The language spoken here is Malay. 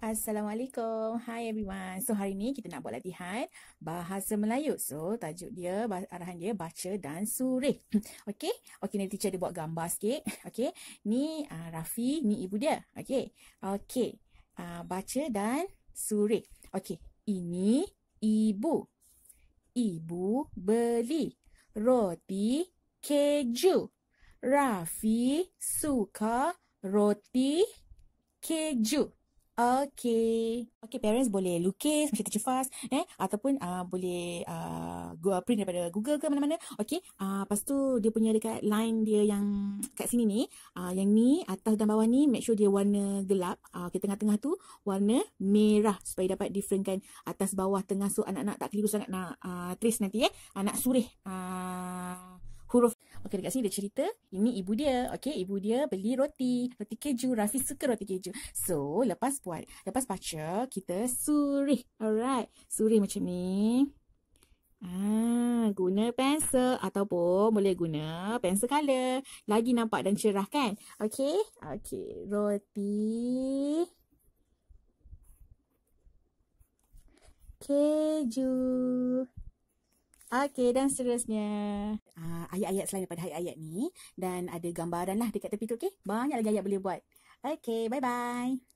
Assalamualaikum. Hi everyone. So hari ni kita nak buat latihan bahasa Melayu. So tajuk dia, arahan dia baca dan surih. Okay. Okay ni teacher dia buat gambar sikit. Okay. Ni uh, Rafi, ni ibu dia. Okay. Okay. Uh, ah, baca dan surih. Okay. Ini ibu. Ibu beli roti keju. Rafi suka roti keju. Okay. Okay, parents boleh lukis macam tu fast eh ataupun uh, boleh uh, print daripada Google ke mana-mana. Okay, uh, ah, lepas tu dia punya dekat line dia yang kat sini ni. Uh, yang ni atas dan bawah ni make sure dia warna gelap. Uh, okay, tengah-tengah tu warna merah supaya dapat differentkan atas bawah tengah so anak-anak tak keliru sangat nak uh, trace nanti eh. Uh, nak surih uh, Okay dekat sini dia cerita Ini ibu dia Okay ibu dia beli roti Roti keju Rafi suka roti keju So lepas buat Lepas baca Kita suri. Alright suri macam ni Ah, guna pensel ataupun boleh guna pensel color. Lagi nampak dan cerah kan? Okay. Okay. Roti. Keju. Okay dan seterusnya uh, Ayat-ayat selain daripada ayat-ayat ni Dan ada gambaran lah dekat tepi tu okay Banyak lagi ayat boleh buat Okay bye-bye